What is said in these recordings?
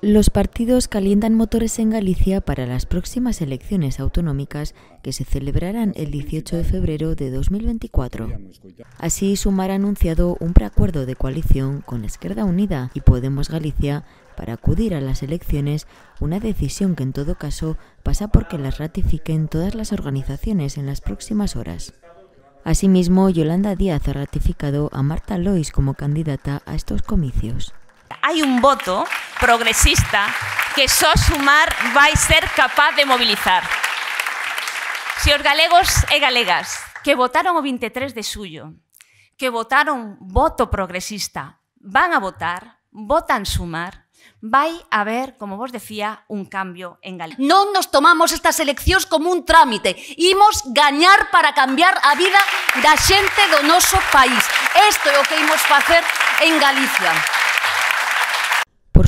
Los partidos calientan motores en Galicia para las próximas elecciones autonómicas que se celebrarán el 18 de febrero de 2024. Así, Sumar ha anunciado un preacuerdo de coalición con Esquerda Unida y Podemos Galicia para acudir a las elecciones, una decisión que en todo caso pasa por que las ratifiquen todas las organizaciones en las próximas horas. Asimismo, Yolanda Díaz ha ratificado a Marta Lois como candidata a estos comicios. hai un voto progresista que só sumar vai ser capaz de mobilizar. Se os galegos e galegas que votaron o 23 de suyo, que votaron voto progresista, van a votar, votan sumar, vai haber, como vos decía, un cambio en Galicia. Non nos tomamos estas eleccións como un trámite. Imos gañar para cambiar a vida da xente do noso país. Isto é o que imos facer en Galicia.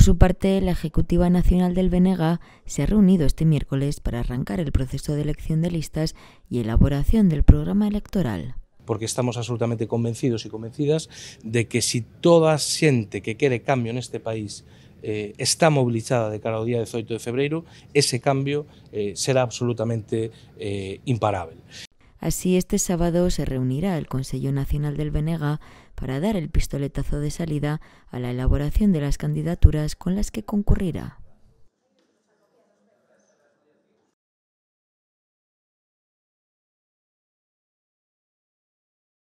Por su parte, la Ejecutiva Nacional del Benega se ha reunido este miércoles para arrancar el proceso de elección de listas y elaboración del programa electoral porque estamos absolutamente convencidos y convencidas de que si toda gente que quiere cambio en este país eh, está movilizada de cara al día 18 de febrero, ese cambio eh, será absolutamente eh, imparable. Así, este sábado se reunirá el Consejo Nacional del Benega para dar el pistoletazo de salida a la elaboración de las candidaturas con las que concurrirá.